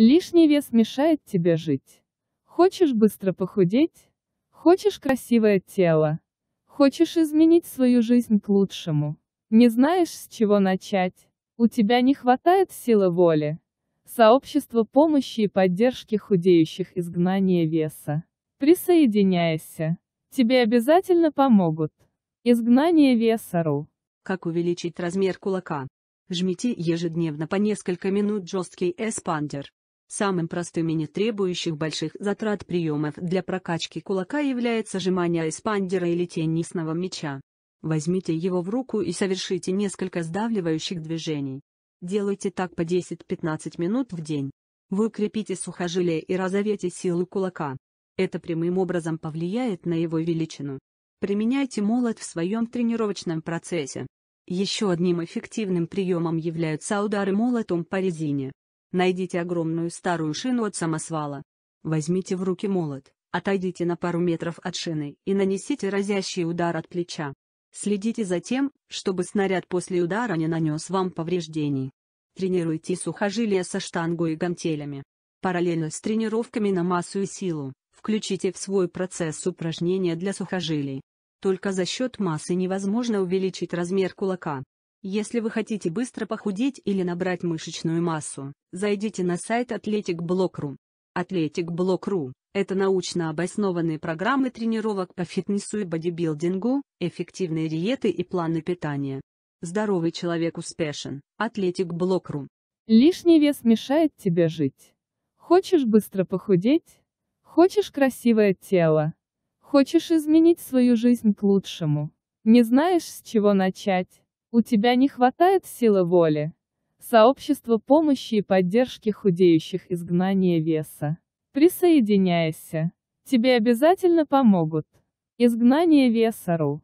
Лишний вес мешает тебе жить. Хочешь быстро похудеть? Хочешь красивое тело? Хочешь изменить свою жизнь к лучшему? Не знаешь, с чего начать? У тебя не хватает силы воли? Сообщество помощи и поддержки худеющих изгнания веса. Присоединяйся. Тебе обязательно помогут. Изгнание веса.ру Как увеличить размер кулака? Жмите ежедневно по несколько минут жесткий эспандер. Самым простым и не требующих больших затрат приемов для прокачки кулака является сжимание эспандера или теннисного мяча. Возьмите его в руку и совершите несколько сдавливающих движений. Делайте так по 10-15 минут в день. Вы укрепите сухожилие и разовете силу кулака. Это прямым образом повлияет на его величину. Применяйте молот в своем тренировочном процессе. Еще одним эффективным приемом являются удары молотом по резине. Найдите огромную старую шину от самосвала. Возьмите в руки молот, отойдите на пару метров от шины и нанесите разящий удар от плеча. Следите за тем, чтобы снаряд после удара не нанес вам повреждений. Тренируйте сухожилия со штангой и гантелями. Параллельно с тренировками на массу и силу, включите в свой процесс упражнения для сухожилий. Только за счет массы невозможно увеличить размер кулака. Если вы хотите быстро похудеть или набрать мышечную массу, зайдите на сайт athleticblock.ru. Athletic.block.ru – это научно обоснованные программы тренировок по фитнесу и бодибилдингу, эффективные диеты и планы питания. Здоровый человек успешен. Athletic.block.ru Лишний вес мешает тебе жить. Хочешь быстро похудеть? Хочешь красивое тело? Хочешь изменить свою жизнь к лучшему? Не знаешь, с чего начать? У тебя не хватает силы воли. Сообщество помощи и поддержки худеющих изгнания веса. Присоединяйся. Тебе обязательно помогут. Изгнание веса.ру